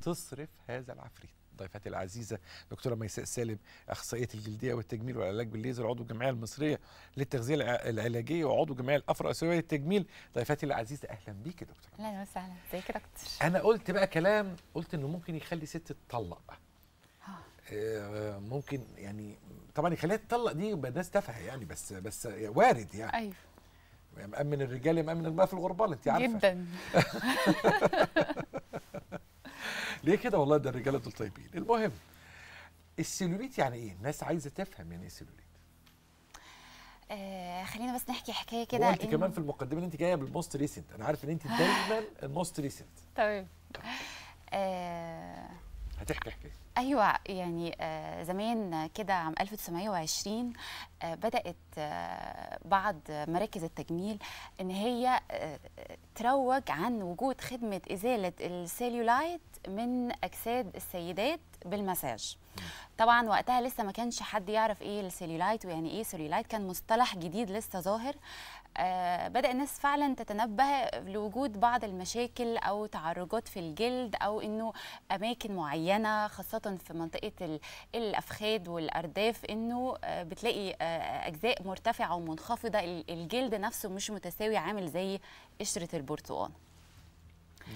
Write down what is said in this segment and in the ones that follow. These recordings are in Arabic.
تصرف هذا العفريت ضيفتي العزيزه دكتوره ميساء سالم اخصائيه الجلديه والتجميل والعلاج بالليزر عضو الجمعيه المصريه للتغذيه العلاجيه وعضو الجمعيه الافرع اسيويه للتجميل ضيفتي العزيزه اهلا بيكي دكتوره اهلا وسهلا ازيك يا دكتور انا قلت بقى كلام قلت انه ممكن يخلي ست تطلق آه. آه، ممكن يعني طبعا يخليها تطلق دي يبقى تافهه يعني بس بس وارد يعني ايوه مأمن الرجال مأمن المرأة في الغربال انت عارفه جدا ليه كده والله ده الرجاله دول طيبين المهم السيلوليت يعني ايه الناس عايزه تفهم يعني ايه السيلوليت آه خلينا بس نحكي حكايه كده قلت كمان في المقدمه انت جايه بالموست ريسنت انا عارف ان انت دايما الموست ريسنت طيب. تمام طيب. آه هتحكي حكايه ايوه يعني آه، زمان كده عام 1920 آه، بدات آه، بعض مراكز التجميل ان هي تروج عن وجود خدمه ازاله السيلولايت من اجساد السيدات بالمساج طبعا وقتها لسه ما كانش حد يعرف ايه السيلولايت ويعني ايه سيلولايت كان مصطلح جديد لسه ظاهر آه، بدا الناس فعلا تتنبه لوجود بعض المشاكل او تعرجات في الجلد او انه اماكن معينه خاصه في منطقه الافخاذ والارداف انه آه، بتلاقي آه، اجزاء مرتفعه ومنخفضه الجلد نفسه مش متساوي عامل زي قشره البرتقال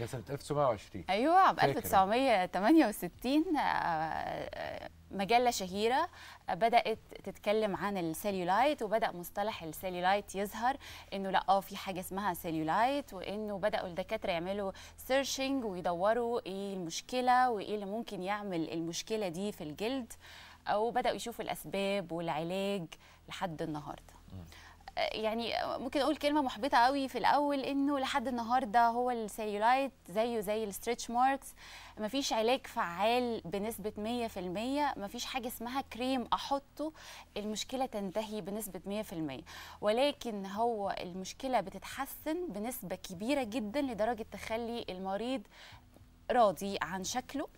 ده سنه 1920 ايوه ب 1968 آه، آه، مجله شهيره آه، بدات تتكلم عن السيلولايت وبدا مصطلح السيلولايت يظهر انه لا اه في حاجه اسمها سيلولايت وانه بداوا الدكاتره يعملوا سيرشنج ويدوروا ايه المشكله وايه اللي ممكن يعمل المشكله دي في الجلد او بداوا يشوفوا الاسباب والعلاج لحد النهارده يعني ممكن اقول كلمه محبطه قوي في الاول انه لحد النهارده هو السيلولايت زيه زي الستريتش ماركس مفيش علاج فعال بنسبه 100% مفيش حاجه اسمها كريم احطه المشكله تنتهي بنسبه 100% ولكن هو المشكله بتتحسن بنسبه كبيره جدا لدرجه تخلي المريض راضي عن شكله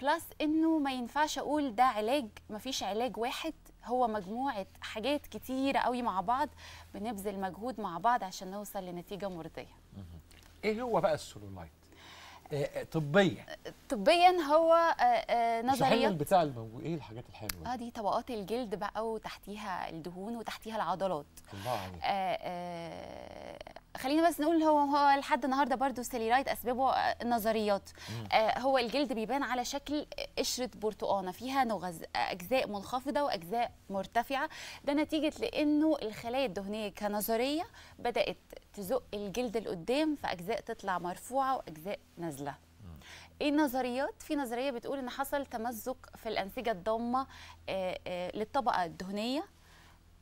بلس انه ما ينفعش اقول ده علاج ما فيش علاج واحد هو مجموعه حاجات كتيره قوي مع بعض بنبذل مجهود مع بعض عشان نوصل لنتيجه مرضيه ايه هو بقى السلولايت آه، آه، طبيا طبيا هو نظريا آه، نظريات بتاع الموجود ايه الحاجات الحلوه اه دي طبقات الجلد بقى وتحتيها الدهون وتحتيها العضلات الله عليك. خلينا بس نقول هو هو لحد النهارده برضه السيليرايت اسبابه آه، نظريات آه، هو الجلد بيبان على شكل قشره برتقانه فيها نغز اجزاء منخفضه واجزاء مرتفعه ده نتيجه لانه الخلايا الدهنيه كنظريه بدات تزق الجلد لقدام فاجزاء تطلع مرفوعه واجزاء نازله ايه النظريات في نظريه بتقول ان حصل تمزق في الانسجه الضامه آه، للطبقه الدهنيه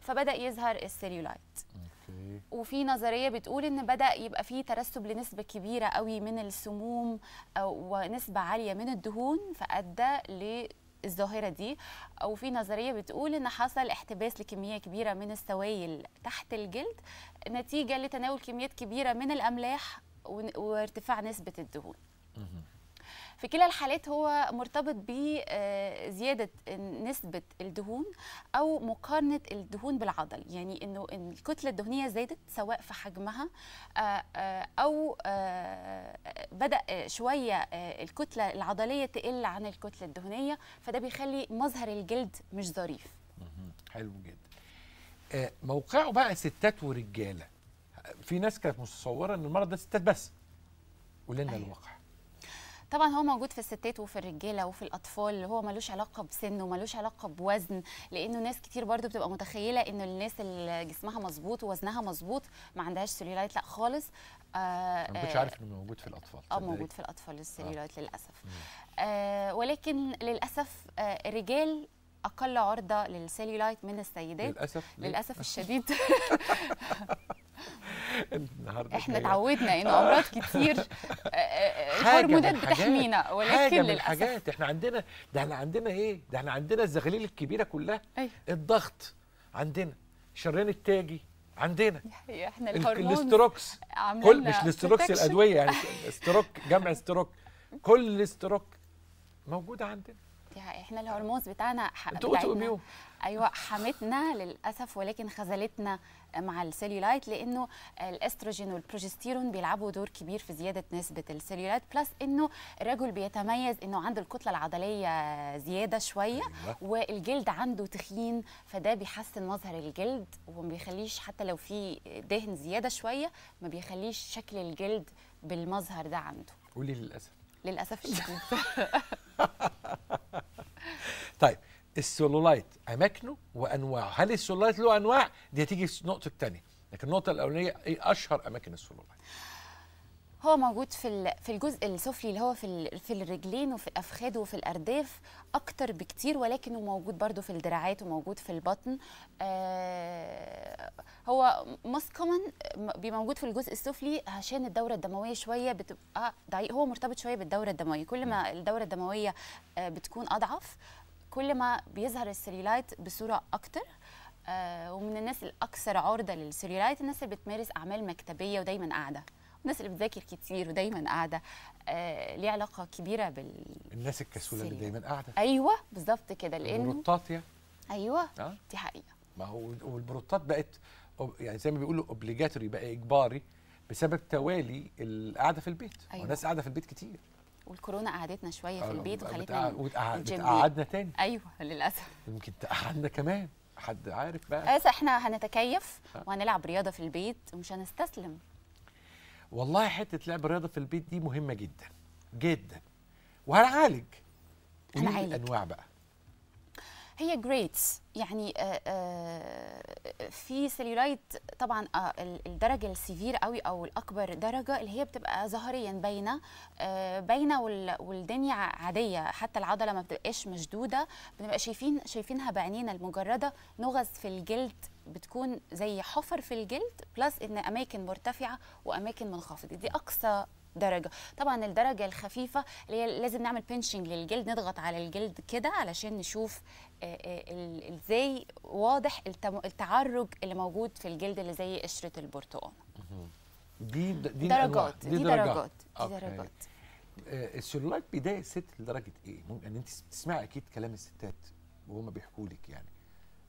فبدا يظهر السيليولايت وفي نظريه بتقول ان بدا يبقى في ترسب لنسبه كبيره قوي من السموم ونسبه عاليه من الدهون فادى ل الظاهره دي او في نظريه بتقول ان حصل احتباس لكميه كبيره من السوائل تحت الجلد نتيجه لتناول كميات كبيره من الاملاح وارتفاع نسبه الدهون في كلا الحالات هو مرتبط بزياده آه، نسبه الدهون او مقارنه الدهون بالعضل يعني انه إن الكتله الدهنيه زادت سواء في حجمها آه، آه، او بدا شويه الكتله العضليه تقل عن الكتله الدهنيه فده بيخلي مظهر الجلد مش ظريف حلو جدا موقعه بقى ستات ورجاله في ناس كانت متصوره ان المرض ده ستات بس قول لنا أيوه. الواقع طبعا هو موجود في الستات وفي الرجاله وفي الاطفال هو ملوش علاقه بسن وملوش علاقه بوزن لانه ناس كتير برضو بتبقى متخيله انه الناس اللي جسمها مظبوط ووزنها مظبوط ما عندهاش سليولايت لا خالص آه ما كنتش آه، عارف انه موجود في الاطفال اه موجود في الاطفال السليولايت آه. للاسف آه ولكن للاسف آه الرجال اقل عرضه للسليولايت من السيدات للاسف للاسف الشديد النهارده احنا اتعودنا ان امراض كتير هرمونات بتحمينا ولكن للاسف حاجات احنا عندنا ده احنا عندنا ايه؟ ده احنا عندنا الزغليل الكبيره كلها أيه. الضغط عندنا شرين التاجي عندنا احنا الهرمون الاستروكس كل مش الاستروكس الادويه يعني استروك جمع استروك كل الاستروك موجوده عندنا يعني احنا الهرمونز بتاعنا بتاعتنا ايوه حمتنا للاسف ولكن خذلتنا مع السيلولايت لانه الاستروجين والبروجستيرون بيلعبوا دور كبير في زياده نسبه السيلولايت بلس انه الرجل بيتميز انه عنده الكتله العضليه زياده شويه أيوة. والجلد عنده تخين فده بيحسن مظهر الجلد وما بيخليش حتى لو في دهن زياده شويه ما بيخليش شكل الجلد بالمظهر ده عنده قولي للاسف للاسف الشديد طيب السولولايت اماكنه وانواعه هل السولولايت له انواع دي هتيجي في نقطه ثانيه لكن النقطه الاولانيه ايه اشهر اماكن السولولايت هو موجود في في الجزء السفلي اللي هو في في الرجلين وفي الافخاد وفي الارداف اكتر بكتير ولكنه موجود برضو في الدراعات وموجود في البطن آه هو كومن بيبقى موجود في الجزء السفلي عشان الدوره الدمويه شويه بتبقى ضعيف هو مرتبط شويه بالدوره الدمويه كل ما الدوره الدمويه آه، بتكون اضعف كل ما بيظهر السيلولايت بصوره اكتر آه ومن الناس الاكثر عرضه للسيلولايت الناس اللي بتمارس اعمال مكتبيه ودايما قاعده الناس اللي بتذاكر كتير ودايما قاعده آه ليه علاقه كبيره بال الناس الكسوله اللي دايما قاعده ايوه بالظبط كده لان البروتات يعني ايوه أه؟ دي حقيقه ما هو والبروتات بقت يعني زي ما بيقولوا اوبليجاتوري بقى اجباري بسبب توالي القعده في البيت أيوة. والناس قاعده في البيت كتير والكورونا قعدتنا شويه في آه، البيت وخلتنا وتقعدنا بتقعدنا تاني ايوه للاسف يمكن تقعدنا كمان حد عارف بقى بس احنا هنتكيف آه. وهنلعب رياضه في البيت ومش هنستسلم والله حته لعب الرياضه في البيت دي مهمه جدا جدا وهنعالج هنعالج انواع بقى هي جريتس يعني آه، آه، في سيلولايت طبعا آه، الدرجه السيفير قوي او الاكبر درجه اللي هي بتبقى ظهريا باينه باينه والدنيا عاديه حتى العضله ما بتبقاش مشدوده بنبقى شايفين شايفينها بعينينا المجرده نغز في الجلد بتكون زي حفر في الجلد بلس ان اماكن مرتفعه واماكن منخفضه دي اقصى درجه طبعا الدرجه الخفيفه اللي هي لازم نعمل بنشنج للجلد نضغط على الجلد كده علشان نشوف آه، آه، ازاي واضح التعرج اللي موجود في الجلد اللي زي قشره البرتقال دي دي درجات دي, دي درجات دي درجات آه، السلولايت بيضايق الست لدرجه ايه؟ ممكن يعني انت بتسمعي اكيد كلام الستات وهم بيحكوا لك يعني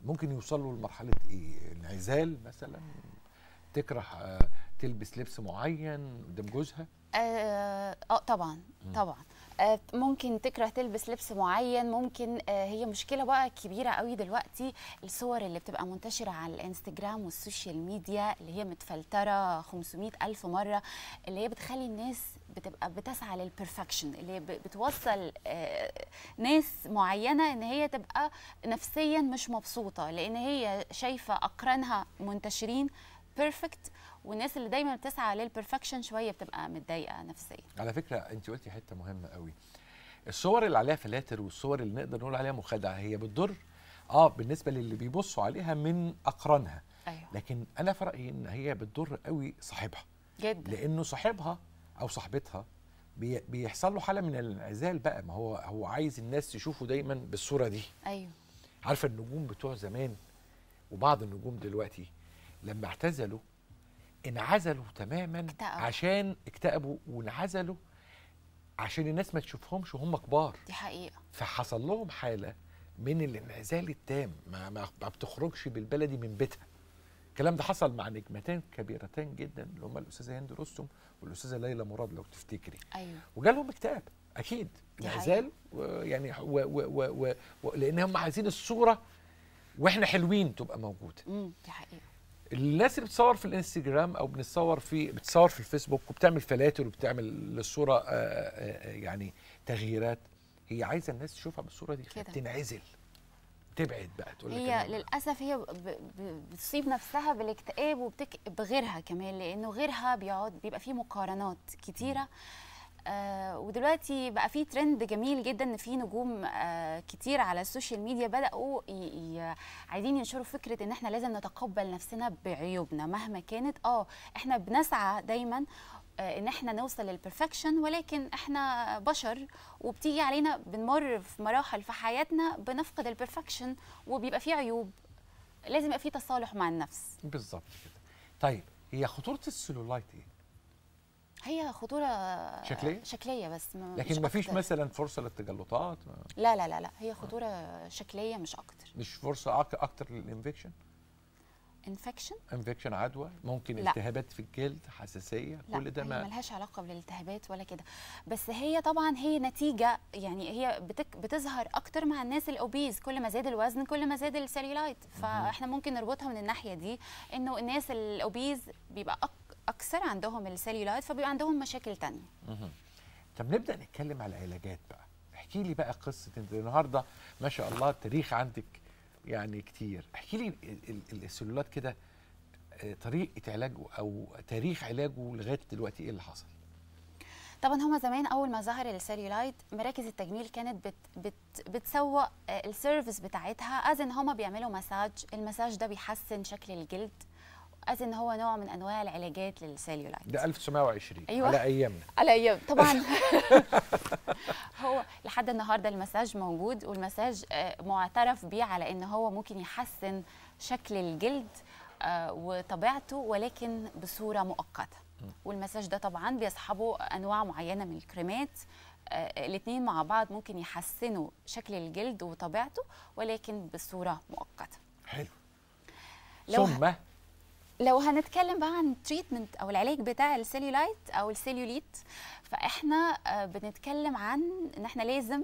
ممكن يوصلوا لمرحله ايه؟ انعزال مثلا تكره تلبس لبس معين قدام جوزها اه, آه طبعا طبعا آه ممكن تكره تلبس لبس معين ممكن آه هي مشكله بقى كبيره قوي دلوقتي الصور اللي بتبقى منتشره على الانستجرام والسوشيال ميديا اللي هي متفلتره 500 الف مره اللي هي بتخلي الناس بتبقى بتسعى للبرفكشن اللي بتوصل آه، ناس معينه ان هي تبقى نفسيا مش مبسوطه لان هي شايفه اقرانها منتشرين بيرفكت والناس اللي دايما بتسعى للبرفكشن شويه بتبقى متضايقه نفسيا على فكره انت قلتي حته مهمه قوي الصور اللي عليها فلاتر والصور اللي نقدر نقول عليها مخادعه هي بتضر اه بالنسبه للي بيبصوا عليها من اقرانها أيوة. لكن انا في رايي ان هي بتضر قوي صاحبها جدا لانه صاحبها او صاحبتها بيحصل له حاله من الانعزال بقى ما هو هو عايز الناس تشوفه دايما بالصوره دي ايوه عارفه النجوم بتوع زمان وبعض النجوم دلوقتي لما اعتزلوا انعزلوا تماما اكتأب. عشان اكتئبوا وانعزلوا عشان الناس ما تشوفهمش وهم كبار دي حقيقه فحصل لهم حاله من الانعزال التام ما, ما بتخرجش بالبلدي من بيتها الكلام ده حصل مع نجمتين كبيرتين جدا اللي هما الاستاذه هند رستم والاستاذه ليلى مراد لو تفتكري ايوه وجالهم اكتئاب اكيد انعزال يعني و و و و لان هم عايزين الصوره واحنا حلوين تبقى موجوده امم دي حقيقه الناس اللي بتصور في الانستجرام او بنتصور في بتصور في الفيسبوك وبتعمل فلاتر وبتعمل للصوره آه، آه، آه، يعني تغييرات هي عايزه الناس تشوفها بالصوره دي كده. تنعزل تبعد بقى تقول هي للاسف هي بتصيب نفسها بالاكتئاب وبتكئب غيرها كمان لانه غيرها بيقعد بيبقى فيه مقارنات كتيره م. آه ودلوقتي بقى في ترند جميل جدا ان في نجوم آه كتير على السوشيال ميديا بداوا عايزين ينشروا فكره ان احنا لازم نتقبل نفسنا بعيوبنا مهما كانت اه احنا بنسعى دايما آه ان احنا نوصل للبرفكشن ولكن احنا بشر وبتيجي علينا بنمر في مراحل في حياتنا بنفقد البرفكشن وبيبقى فيه عيوب لازم يبقى فيه تصالح مع النفس بالظبط كده طيب هي خطوره السلولايت ايه هي خطوره شكليه شكليه بس ما لكن ما فيش مثلا فرصه للتجلطات لا لا لا لا هي خطوره آه. شكليه مش اكتر مش فرصه اكتر للانفكشن انفكشن انفكشن عدوى ممكن لا. التهابات في الجلد حساسيه لا. كل ده ما ملهاش علاقه بالالتهابات ولا كده بس هي طبعا هي نتيجه يعني هي بتك بتظهر اكتر مع الناس الاوبيز كل ما زاد الوزن كل ما زاد السيلولايت فاحنا ممكن نربطها من الناحيه دي انه الناس الاوبيز بيبقى اكثر عندهم السليولايت فبيبقى عندهم مشاكل تانية طب نبدا نتكلم على العلاجات بقى احكي لي بقى قصه انت النهارده ما شاء الله التاريخ عندك يعني كتير احكي لي السلولات كده آه، طريقه علاجه او تاريخ علاجه لغايه دلوقتي ايه اللي حصل طبعا هما زمان اول ما ظهر السيلولايت مراكز التجميل كانت بت بت بتسوق آه، السيرفيس بتاعتها از ان هما بيعملوا مساج المساج ده بيحسن شكل الجلد واتقالت ان هو نوع من انواع العلاجات للسيلولايت ده 1920 أيوة. على ايامنا على ايام طبعا هو لحد النهارده المساج موجود والمساج آه، معترف بيه على ان هو ممكن يحسن شكل الجلد آه، وطبيعته ولكن بصوره مؤقته والمساج ده طبعا بيصحبه انواع معينه من الكريمات آه، الاثنين مع بعض ممكن يحسنوا شكل الجلد وطبيعته ولكن بصوره مؤقته حلو ثم لو هنتكلم بقى عن التريتمنت او العلاج بتاع السيلولايت او السيلوليت فاحنا آه، بنتكلم عن ان احنا لازم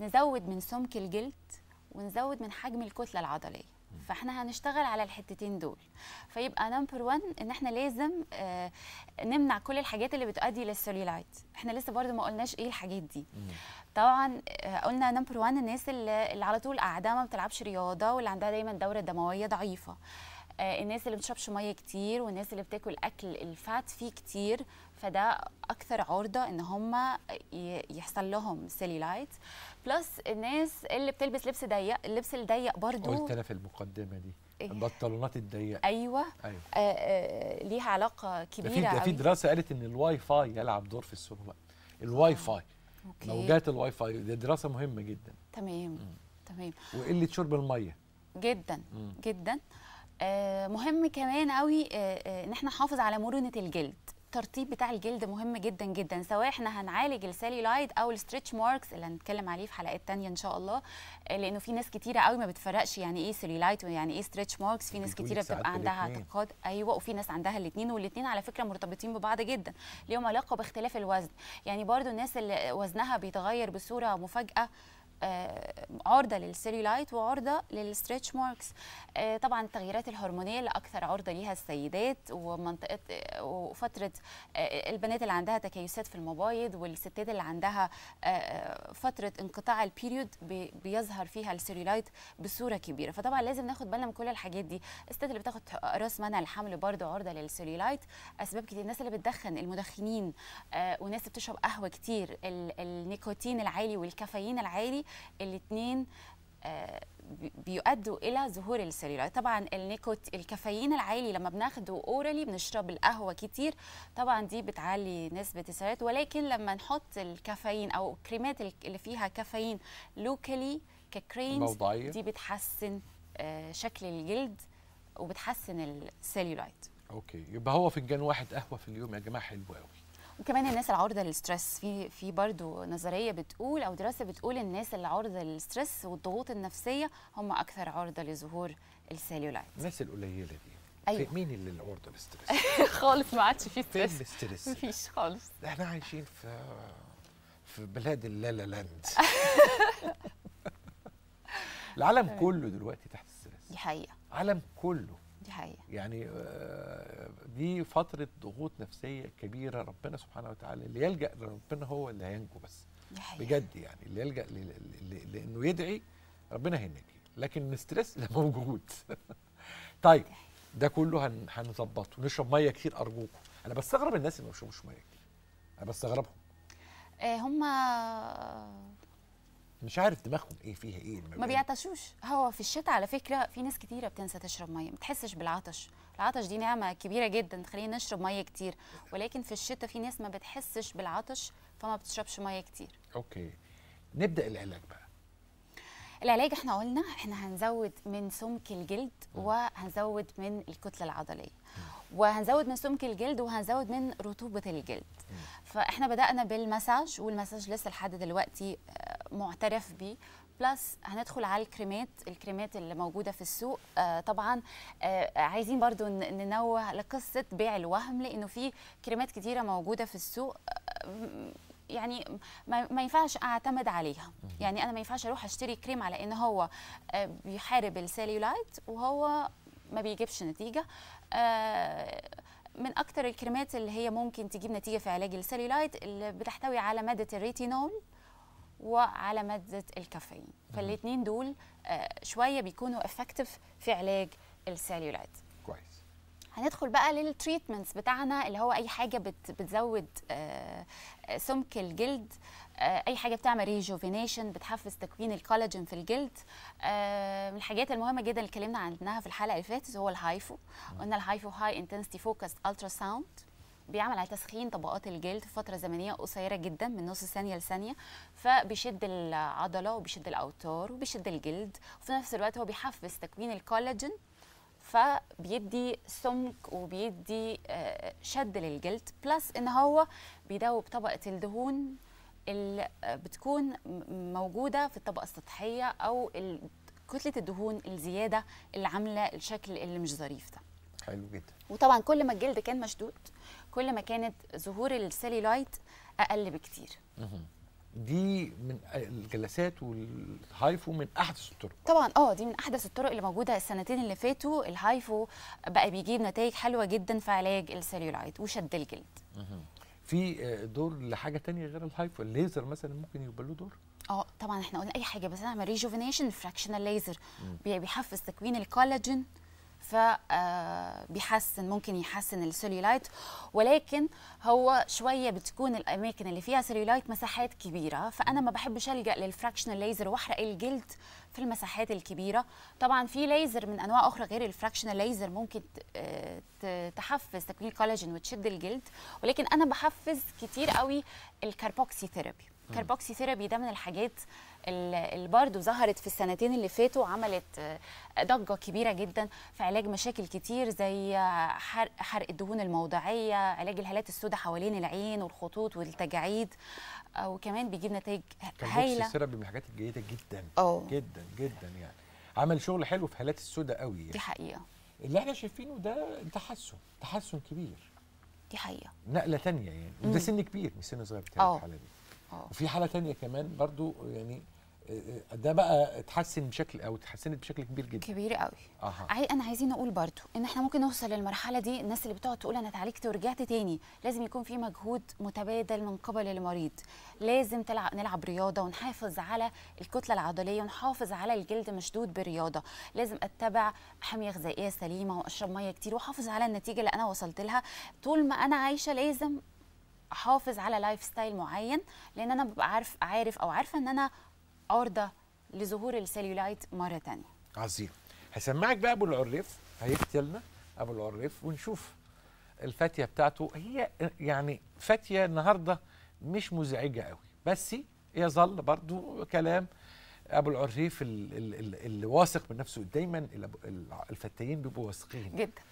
نزود من سمك الجلد ونزود من حجم الكتله العضليه فاحنا هنشتغل على الحتتين دول فيبقى نمبر 1 ان احنا لازم آه، نمنع كل الحاجات اللي بتؤدي للسيلولايت احنا لسه برضو ما قلناش ايه الحاجات دي طبعا آه، قلنا نمبر 1 الناس اللي, اللي على طول قاعده ما بتلعبش رياضه واللي عندها دايما دوره دمويه ضعيفه آه، الناس اللي بتشربش ميه كتير والناس اللي بتاكل اكل الفات فيه كتير فده اكثر عرضه ان هم يحصل لهم سيليلايت بلس الناس اللي بتلبس لبس ضيق اللبس الضيق برضو قلت انا في المقدمه دي إيه؟ البنطلونات الضيقه ايوه, أيوة. آه, آه، ليها علاقه كبيره ده في دراسه قالت ان الواي فاي يلعب دور في السوبر الواي فاي أوكي. موجات الواي فاي دي دراسه مهمه جدا تمام تمام وقله شرب الميه جدا مم. جدا آه مهم كمان قوي آه، آه، ان آه احنا نحافظ على مرونه الجلد الترطيب بتاع الجلد مهم جدا جدا سواء احنا هنعالج السيلولايد او الستريتش ماركس اللي هنتكلم عليه في حلقات تانية ان شاء الله آه، لانه في ناس كتيره قوي ما بتفرقش يعني ايه سيلولايت ويعني ايه ستريتش ماركس في ناس كتيره بتبقى عندها اعتقاد ايوه وفي ناس عندها الاثنين والاثنين على فكره مرتبطين ببعض جدا ليهم علاقه باختلاف الوزن يعني برضو الناس اللي وزنها بيتغير بصوره مفاجاه آه، عرضه للسيلولايت وعرضه للستريتش ماركس آه، طبعا التغييرات الهرمونيه اللي اكثر عرضه ليها السيدات ومنطقه وفتره آه، البنات اللي عندها تكيسات في المبايض والستات اللي عندها فتره انقطاع البيريود بيظهر فيها السيلولايت بصوره كبيره فطبعا لازم ناخد بالنا من كل الحاجات دي الستات اللي بتاخد راس منع الحمل برضه عرضه للسيلولايت اسباب كتير الناس اللي بتدخن المدخنين وناس بتشرب قهوه كتير النيكوتين العالي والكافيين العالي الاثنين آه، بيؤدوا الى ظهور السيلولايت طبعا النيكوت الكافيين العالي لما بناخده اورالي بنشرب القهوه كتير طبعا دي بتعلي نسبه السيلولايت ولكن لما نحط الكافيين او كريمات اللي فيها كافيين لوكالي ككريمز دي بتحسن آه، شكل الجلد وبتحسن السيلولايت اوكي يبقى هو فنجان واحد قهوه في اليوم يا جماعه حلو قوي وكمان الناس العارضه للستريس في في برضه نظريه بتقول او دراسه بتقول الناس اللي عارضه للستريس والضغوط النفسيه هم اكثر عرضه لظهور السيلولايت الناس القليله دي ايوه مين اللي العرضه للستريس خالص ما عادش في ستريس مفيش خالص احنا عايشين في في بلاد اللالا لاند العالم كله دلوقتي تحت الستريس دي حقيقه العالم كله دي حقيقة يعني آه، دي فترة ضغوط نفسية كبيرة ربنا سبحانه وتعالى اللي يلجأ لربنا هو اللي هينجو بس دي حقيقة. بجد يعني اللي يلجأ لأنه يدعي ربنا هينجي لكن الاسترس ده موجود طيب ده كله هنظبطه نشرب ميه كتير ارجوكم انا بستغرب الناس اللي ما بيشربوش ميه كتير انا بستغربهم آه، هما هم مش عارف دماغهم ايه فيها ايه ما بيعطشوش هو في الشتاء على فكره في ناس كتيره بتنسى تشرب ميه ما بتحسش بالعطش العطش دي نعمه كبيره جدا تخلينا نشرب ميه كتير ولكن في الشتاء في ناس ما بتحسش بالعطش فما بتشربش ميه كتير اوكي نبدا العلاج بقى العلاج احنا قلنا احنا هنزود من سمك الجلد وهنزود من الكتله العضليه وهنزود من سمك الجلد وهنزود من رطوبه الجلد فاحنا بدانا بالمساج والمساج لسه لحد دلوقتي آه، معترف بيه بلس هندخل على الكريمات الكريمات اللي موجوده في السوق آه طبعا آه عايزين برضو ننوه لقصه بيع الوهم لانه في كريمات كتيره موجوده في السوق آه يعني ما, ما ينفعش اعتمد عليها يعني انا ما ينفعش اروح اشتري كريم على ان هو آه بيحارب السيليولايت وهو ما بيجيبش نتيجه آه من اكتر الكريمات اللي هي ممكن تجيب نتيجه في علاج السيلولايت اللي بتحتوي على ماده الريتينول وعلى ماده الكافيين فالاثنين دول آه، شويه بيكونوا افكتيف في علاج السيلولات كويس هندخل بقى للتريتمنتس بتاعنا اللي هو اي حاجه بت بتزود آه، آه، سمك الجلد اي حاجه بتعمل ريجوفينيشن بتحفز تكوين الكولاجين في الجلد من الحاجات المهمه جدا اللي اتكلمنا عنها في الحلقه اللي فاتت هو الهايفو قلنا الهايفو هاي انتنسيتي فوكس الترا ساوند بيعمل على تسخين طبقات الجلد في فتره زمنيه قصيره جدا من نص ثانيه لثانيه فبيشد العضله وبيشد الاوتار وبيشد الجلد وفي نفس الوقت هو بيحفز تكوين الكولاجين فبيدي سمك وبيدي آه، شد للجلد بلس ان هو بيدوب طبقه الدهون اللي بتكون موجوده في الطبقه السطحيه او كتله الدهون الزياده اللي عامله الشكل اللي مش ظريف ده حلو جدا وطبعا كل ما الجلد كان مشدود كل ما كانت ظهور السيلولايت اقل بكتير دي من الجلسات والهايفو من احدث الطرق طبعا اه دي من احدث الطرق اللي موجوده السنتين اللي فاتوا الهايفو بقى بيجيب نتائج حلوه جدا في علاج السيلولايت وشد الجلد في آه، دور لحاجه تانية غير الهايفو الليزر مثلا ممكن يبقى له دور اه طبعا احنا قلنا اي حاجه بس انا اعمل ريجوفينيشن فراكشنال ليزر بيحفز تكوين الكولاجين فبيحسن آه، ممكن يحسن السيلولايت ولكن هو شويه بتكون الاماكن اللي فيها سيلولايت مساحات كبيره فانا ما بحبش الجا للفراكشنال ليزر واحرق الجلد في المساحات الكبيره طبعا في ليزر من انواع اخرى غير الفراكشنال ليزر ممكن آه، تحفز تكوين الكولاجين وتشد الجلد ولكن انا بحفز كتير قوي الكاربوكسي ثيرابي كاربوكسي ثيرابي ده من الحاجات اللي برضه ظهرت في السنتين اللي فاتوا عملت آه، ضجه كبيره جدا في علاج مشاكل كتير زي آه، حرق حرق الدهون الموضعيه علاج الهالات السوداء حوالين العين والخطوط والتجاعيد آه، وكمان بيجيب نتائج هايله كاربوكسي ثيرابي من الحاجات الجيده جدا أوه. جدا جدا يعني عمل شغل حلو في هالات السوداء قوي يعني. دي حقيقه اللي احنا شايفينه ده تحسن تحسن كبير دي حقيقه نقله تانية يعني وده سن كبير مش سن صغير بتاع الحاله دي أوه. وفي حاله تانية كمان برضو يعني آه، آه، ده بقى اتحسن بشكل او اتحسنت بشكل كبير جدا كبير قوي أه. انا عايزين اقول برضو ان احنا ممكن نوصل للمرحله دي الناس اللي بتقعد تقول انا اتعالجت ورجعت تاني لازم يكون في مجهود متبادل من قبل المريض لازم تلعب نلعب رياضه ونحافظ على الكتله العضليه ونحافظ على الجلد مشدود برياضه لازم اتبع حميه غذائيه سليمه واشرب ميه كتير واحافظ على النتيجه اللي انا وصلت لها طول ما انا عايشه لازم احافظ على لايف ستايل معين لان انا ببقى عارف عارف او عارفه ان انا عرضه لظهور السليولايت مره ثانيه عظيم هسمعك بقى ابو العريف هيقتلنا ابو العريف ونشوف الفاتيه بتاعته هي يعني فاتيه النهارده مش مزعجه قوي بس يظل برضو كلام ابو العريف اللي واثق من نفسه دايما الفتيين بيبقوا واثقين جدا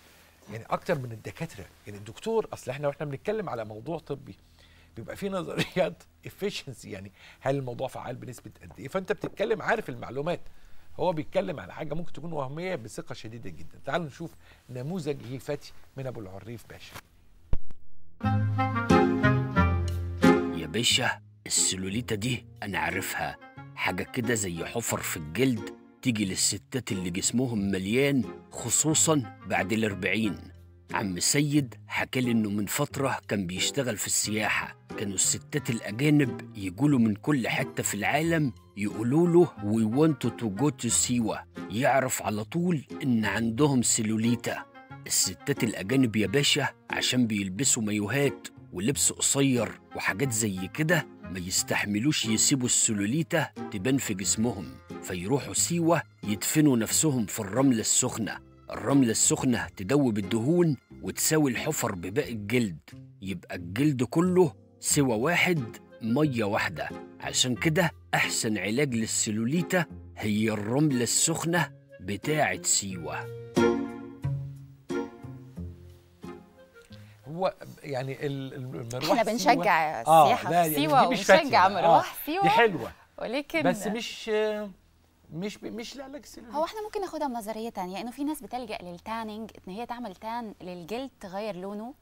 يعني اكتر من الدكاتره يعني الدكتور اصل احنا واحنا بنتكلم على موضوع طبي بيبقى في نظريات افشنسي يعني هل الموضوع فعال بنسبه قد ايه فانت بتتكلم عارف المعلومات هو بيتكلم على حاجه ممكن تكون وهميه بثقه شديده جدا تعالوا نشوف نموذج هيفاتي من ابو العريف باشا يا باشا السلوليتا دي انا عارفها حاجه كده زي حفر في الجلد تيجي للستات اللي جسمهم مليان خصوصا بعد الأربعين عم سيد حكى لي إنه من فترة كان بيشتغل في السياحة كانوا الستات الأجانب يقولوا من كل حتة في العالم يقولوا له وي ونت تو جو تو سيوا يعرف على طول إن عندهم سيلوليتا الستات الأجانب يا باشا عشان بيلبسوا مايوهات ولبس قصير وحاجات زي كده ما يستحملوش يسيبوا السلوليتة تبان في جسمهم فيروحوا سيوة يدفنوا نفسهم في الرملة السخنة الرملة السخنة تدوب الدهون وتساوي الحفر بباقي الجلد يبقى الجلد كله سوى واحد مية واحدة عشان كده أحسن علاج للسلوليتة هي الرملة السخنة بتاعة سيوة هو يعني المروح احنا بنشجع السياحه آه في سيوه بنشجع آه، يعني مروح آه سيوه دي حلوه ولكن بس مش مش مش لعلاج لاكس هو احنا ممكن ناخدها بنظريه ثانيه انه في ناس بتلجا للتاننج ان هي تعمل تان للجلد تغير لونه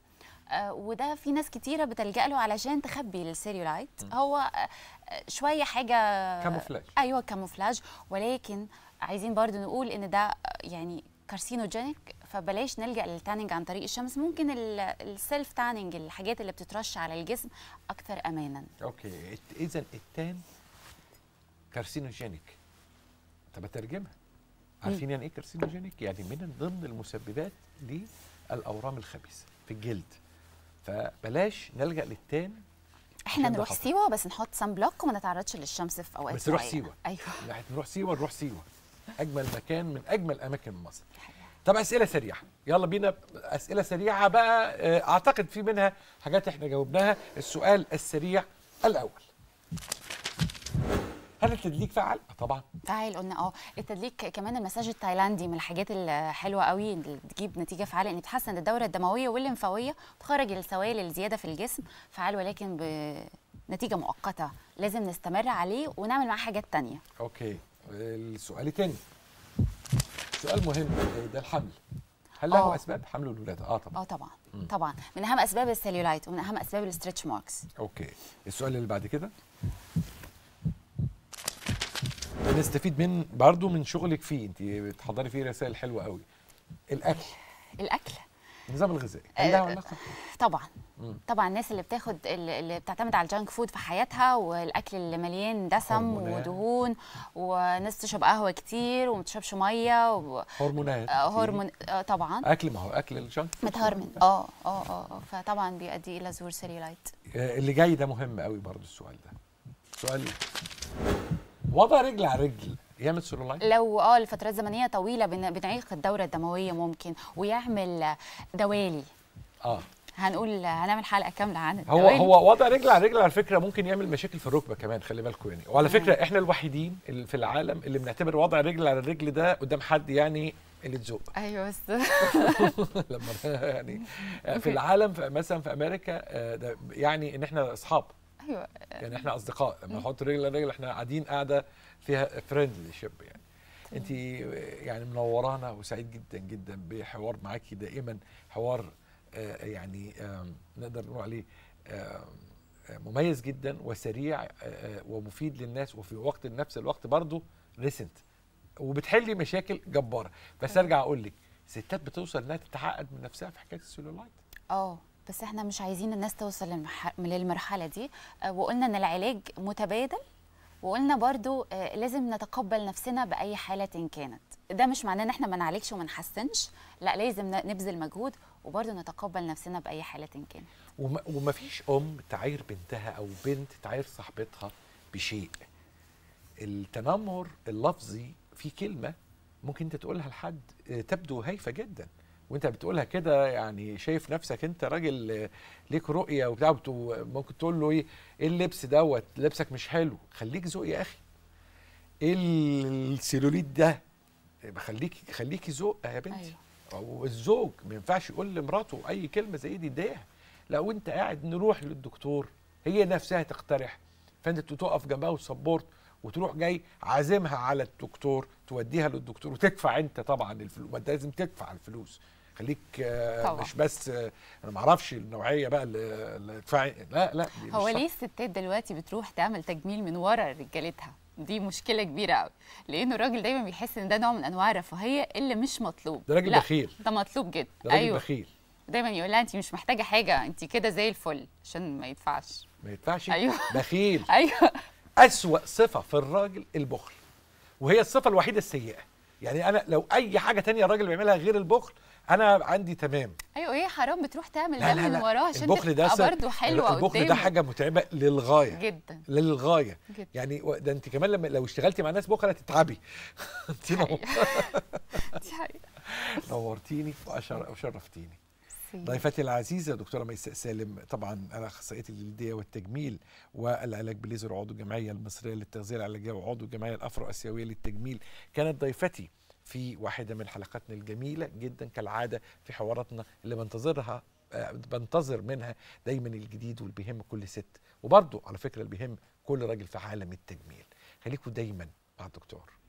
آه، وده في ناس كتيره بتلجا له علشان تخبي السيريولايت هو آه، شويه حاجه كاموفلاج ايوه كاموفلاج ولكن عايزين برضو نقول ان ده يعني كارسينوجينيك فبلاش نلجا للتاننج عن طريق الشمس ممكن السيلف تاننج الحاجات اللي بتترش على الجسم اكثر امانا اوكي اذا التان كارسينوجينيك طب اترجمها عارفين يعني ايه كارسينوجينيك يعني من ضمن المسببات للاورام الخبيثه في الجلد فبلاش نلجا للتان احنا نروح سيوه بس نحط سان بلوك وما نتعرضش للشمس في اوقات بس نروح سيوه ايوه نروح سيوه نروح سيوه اجمل مكان من اجمل اماكن مصر طب اسئله سريعه يلا بينا اسئله سريعه بقى آه، اعتقد في منها حاجات احنا جاوبناها السؤال السريع الاول هل التدليك فعال؟ طبعا فعال قلنا اه التدليك كمان المساج التايلاندي من الحاجات الحلوه قوي اللي بتجيب نتيجه فعاله ان بتحسن الدوره الدمويه والليمفاويه وتخرج السوائل الزياده في الجسم فعال ولكن بنتيجه مؤقته لازم نستمر عليه ونعمل معاه حاجات تانية اوكي السؤال التاني سؤال مهم آه، ده الحمل هل له أوه. اسباب حمل الولاده اه طبعا اه طبعا مم. طبعا من اهم اسباب السليولايت ومن اهم اسباب الاسترتش ماركس اوكي السؤال اللي بعد كده بنستفيد من برضو من شغلك فيه انت بتحضري فيه رسائل حلوه قوي الاكل الاكل النظام الغذائي هل آه، لها علاقه طبعا طبعا الناس اللي بتاخد اللي بتعتمد على الجانك فود في حياتها والاكل اللي مليان دسم هرمونات. ودهون وناس تشرب قهوه كتير وما تشربش ميه و... هرمونات آه، هرمون آه طبعا اكل ما هو اكل الجانك فود متهرمن اه اه اه, آه. فطبعا بيؤدي الى ظهور سيليولايت اللي جاي ده مهم قوي برضو السؤال ده سؤال إيه؟ وضع رجل على رجل يعمل سيلولايت لو اه لفترات زمنيه طويله بنعيق الدوره الدمويه ممكن ويعمل دوالي اه هنقول هنعمل حلقه كامله عن الدوالي. هو هو وضع رجل على رجل على فكره ممكن يعمل مشاكل في الركبه كمان خلي بالكم يعني وعلى فكره احنا الوحيدين اللي في العالم اللي بنعتبر وضع الرجل على الرجل ده قدام حد يعني اللي تزوق ايوه بس لما يعني آه، في العالم مثلا في امريكا آه، يعني ان احنا اصحاب ايوه يعني احنا اصدقاء لما إيه. نحط رجل لرجل احنا قاعدين قاعده فيها فريندلي شيب يعني انت يعني منورانا وسعيد جدا جدا بحوار معاكي دائما حوار آه، يعني نقدر نقول عليه آه، مميز جدا وسريع آه، ومفيد للناس وفي وقت نفس الوقت برضه ريسنت وبتحلي مشاكل جباره بس ارجع اقول لك ستات بتوصل انها تتعقد من نفسها في حكايه السولولايت اه بس احنا مش عايزين الناس توصل للمرحله دي آه، وقلنا ان العلاج متبادل وقلنا برضو آه، لازم نتقبل نفسنا باي حاله إن كانت ده مش معناه ان احنا ما نعالجش وما نحسنش لا لازم نبذل مجهود وبرضه نتقبل نفسنا باي حاله إن كانت وما فيش ام تعاير بنتها او بنت تعاير صاحبتها بشيء التنمر اللفظي في كلمه ممكن انت تقولها لحد آه، تبدو هايفه جدا وانت بتقولها كده يعني شايف نفسك انت راجل ليك رؤيه وبتاع ممكن تقول له ايه،, ايه اللبس دوت لبسك مش حلو خليك ذوق يا اخي ايه السيلوليت ده خليك خليكي ذوق يا بنتي أيوة. والزوج ما ينفعش يقول لمراته اي كلمه زي دي ده لا وانت قاعد نروح للدكتور هي نفسها تقترح فانت تقف جنبها وتسبورت وتروح جاي عازمها على الدكتور توديها للدكتور وتدفع انت طبعا الفلوس ما لازم تدفع الفلوس خليك آه، طبعا. مش بس آه، انا ما اعرفش النوعيه بقى اللي ادفعي لا لا هو ليه الستات دلوقتي بتروح تعمل تجميل من ورا رجالتها دي مشكله كبيره قوي لانه الراجل دايما بيحس ان ده نوع من انواع الرفاهيه اللي مش مطلوب ده راجل بخيل ده مطلوب جدا ده راجل أيوة. بخيل دايما يقول لها انت مش محتاجه حاجه انت كده زي الفل عشان ما يدفعش ما يدفعش أيوة. بخيل ايوه اسوا صفه في الراجل البخل وهي الصفه الوحيده السيئه يعني انا لو اي حاجه تانية الراجل بيعملها غير البخل انا عندي تمام ايوه ايه حرام بتروح تعمل ده من وراه عشان البخل ده برضه حلوه قدامه البخل ده حاجه متعبه للغايه جدا للغايه جدا. يعني ده انت كمان لما لو اشتغلتي مع ناس بخلة هتتعبي انت دي حقيقه نورتيني وشرفتيني ضيفتي العزيزة دكتورة ميساء سالم طبعا أنا أخصائية الجلدية والتجميل والعلاج بالليزر عضو الجمعية المصرية للتغذية العلاجية وعضو الجمعية الأفرو آسيوية للتجميل كانت ضيفتي في واحدة من حلقاتنا الجميلة جدا كالعادة في حواراتنا اللي بنتظرها آه، بنتظر منها دايما الجديد واللي بيهم كل ست وبرضه على فكرة اللي بيهم كل راجل في عالم التجميل خليكم دايما مع الدكتور